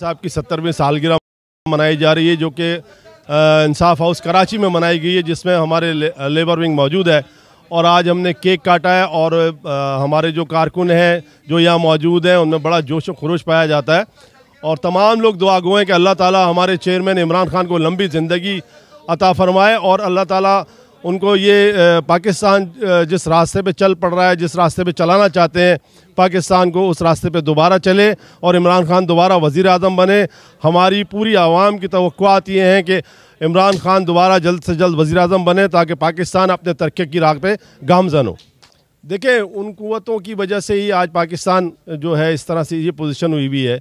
साहब की सत्तरवीं सालगिरह मनाई जा रही है जो कि इंसाफ हाउस कराची में मनाई गई है जिसमें हमारे ले, लेबर विंग मौजूद है और आज हमने केक काटा है और आ, हमारे जो कारकुन हैं जो यहाँ मौजूद हैं उनमें बड़ा जोश और खरोश पाया जाता है और तमाम लोग दुआ गो हैं कि अल्लाह ताला हमारे चेयरमैन इमरान खान को लंबी ज़िंदगी अता फरमाए और अल्लाह ताला उनको ये पाकिस्तान जिस रास्ते पे चल पड़ रहा है जिस रास्ते पे चलाना चाहते हैं पाकिस्तान को उस रास्ते पे दोबारा चले और इमरान खान दोबारा वज़ी अजम बने हमारी पूरी आवाम की तो ये हैं कि इमरान खान दोबारा जल्द से जल्द वज़ी अजम बने ताकि पाकिस्तान अपने तरक्की की राह पर गामजन हो देखें उन की वजह से ही आज पाकिस्तान जो है इस तरह से ये पोजिशन हुई हुई है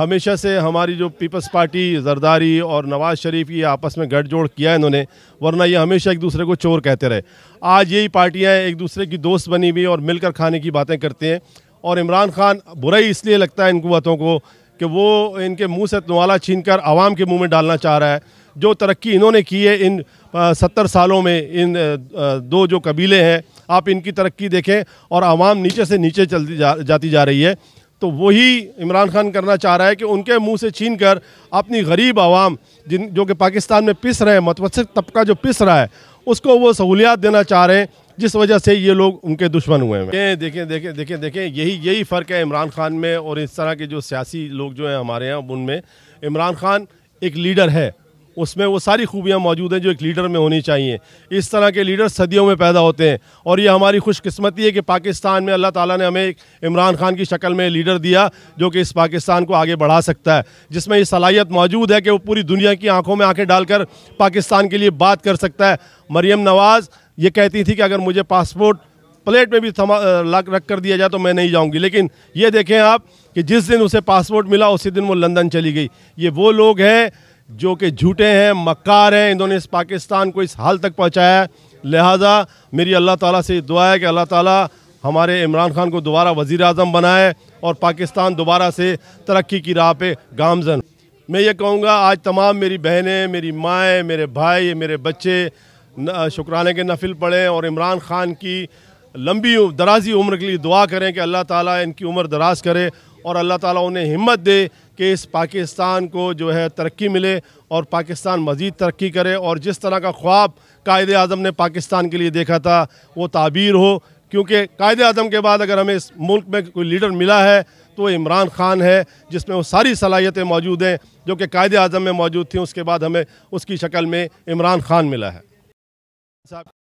हमेशा से हमारी जो पीपल्स पार्टी जरदारी और नवाज़ शरीफ ये आपस में गठजोड़ किया इन्होंने वरना ये हमेशा एक दूसरे को चोर कहते रहे आज यही पार्टियाँ एक दूसरे की दोस्त बनी हुई और मिलकर खाने की बातें करते हैं और इमरान खान बुरा ही इसलिए लगता है इन कुतों को कि वो इनके मुंह से नवाला छीन कर आवाम के मुंह में डालना चाह रहा है जो तरक्की इन्होंने की है इन सत्तर सालों में इन दो जो कबीले हैं आप इनकी तरक्की देखें और आवाम नीचे से नीचे चलती जा, जाती जा रही है तो वही इमरान खान करना चाह रहा है कि उनके मुंह से छीन कर अपनी गरीब आवाम जिन जो कि पाकिस्तान में पिस रहे हैं मतवसर तबका जो पिस रहा है उसको वो सहूलियात देना चाह रहे हैं जिस वजह से ये लोग उनके दुश्मन हुए हैं देखें देखें देखें देखें यही यही फ़र्क है इमरान खान में और इस तरह के जो सियासी लोग जो हैं हमारे यहाँ उनमें इमरान खान एक लीडर है उसमें वो सारी खूबियाँ मौजूद हैं जो एक लीडर में होनी चाहिए इस तरह के लीडर सदियों में पैदा होते हैं और ये हमारी खुशकस्मती है कि पाकिस्तान में अल्लाह ताला ने हमें एक इमरान खान की शक्ल में लीडर दिया जो कि इस पाकिस्तान को आगे बढ़ा सकता है जिसमें ये सलाहियत मौजूद है कि वो पूरी दुनिया की आंखों में आँखें डालकर पाकिस्तान के लिए बात कर सकता है मरीम नवाज़ ये कहती थी कि अगर मुझे पासपोर्ट प्लेट में भी रख कर दिया जाए तो मैं नहीं जाऊंगी लेकिन ये देखें आप कि जिस दिन उसे पासपोर्ट मिला उसी दिन वो लंदन चली गई ये वो लोग हैं जो कि झूठे हैं मक्कार हैं इन्होंने इस पाकिस्तान को इस हाल तक पहुँचाया है लिहाजा मेरी अल्लाह ताला से दुआ है कि अल्लाह ताला हमारे इमरान खान को दोबारा वज़ी अजम बनाए और पाकिस्तान दोबारा से तरक्की की राह पे गामजन मैं ये कहूँगा आज तमाम मेरी बहनें मेरी माएँ मेरे भाई मेरे बच्चे शुक्राने के नफिल पढ़ें और इमरान खान की लंबी दराजी उम्र के लिए दुआ करें कि अल्लाह ताला इनकी उम्र दराज करे और अल्लाह ताला उन्हें हिम्मत दे कि इस पाकिस्तान को जो है तरक्की मिले और पाकिस्तान मज़ीद तरक्की करे और जिस तरह का ख्वाब कायद अज़म ने पाकिस्तान के लिए देखा था वो ताबीर हो क्योंकि कायद अज़म के बाद अगर हमें इस मुल्क में कोई लीडर मिला है तो इमरान खान है जिसमें वो सारी सलाहियतें मौजूद हैं जो कि कायद अज़म में मौजूद थी उसके बाद हमें उसकी शक्ल में इमरान खान मिला है